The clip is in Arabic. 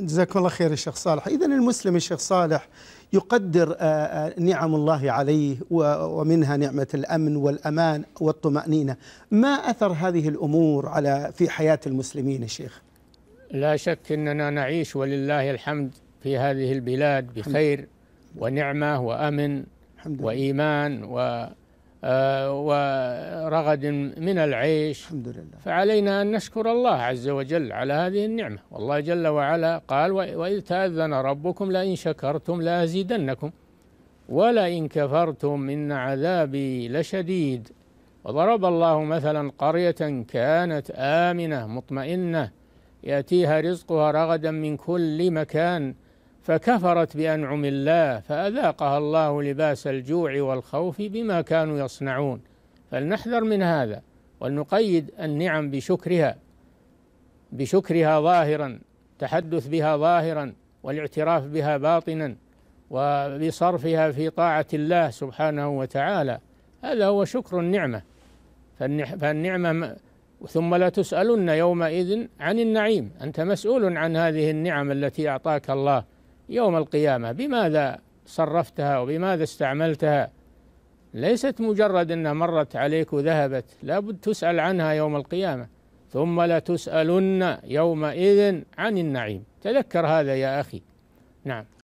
جزاكم الله خير الشيخ صالح إذا المسلم الشيخ صالح يقدر آه، آه، نعم الله عليه ومنها نعمة الأمن والأمان والطمأنينة ما أثر هذه الأمور على في حياة المسلمين الشيخ لا شك أننا نعيش ولله الحمد في هذه البلاد بخير ونعمة وأمن وإيمان و آه، ورغد من العيش الحمد لله فعلينا أن نشكر الله عز وجل على هذه النعمة والله جل وعلا قال وإذ تأذن ربكم لئن شكرتم لأزيدنكم ولئن كفرتم إن عذابي لشديد وضرب الله مثلا قرية كانت آمنة مطمئنة يأتيها رزقها رغدا من كل مكان فكفرت بانعم الله فاذاقها الله لباس الجوع والخوف بما كانوا يصنعون فلنحذر من هذا ولنقيد النعم بشكرها بشكرها ظاهرا تحدث بها ظاهرا والاعتراف بها باطنا وبصرفها في طاعه الله سبحانه وتعالى هذا هو شكر النعمه فالنعمه ثم لا تسالن يومئذ عن النعيم انت مسؤول عن هذه النعم التي اعطاك الله يوم القيامة بماذا صرفتها وبماذا استعملتها ليست مجرد أنها مرت عليك وذهبت لا بد تسأل عنها يوم القيامة ثم لتسألن يومئذ عن النعيم تذكر هذا يا أخي نعم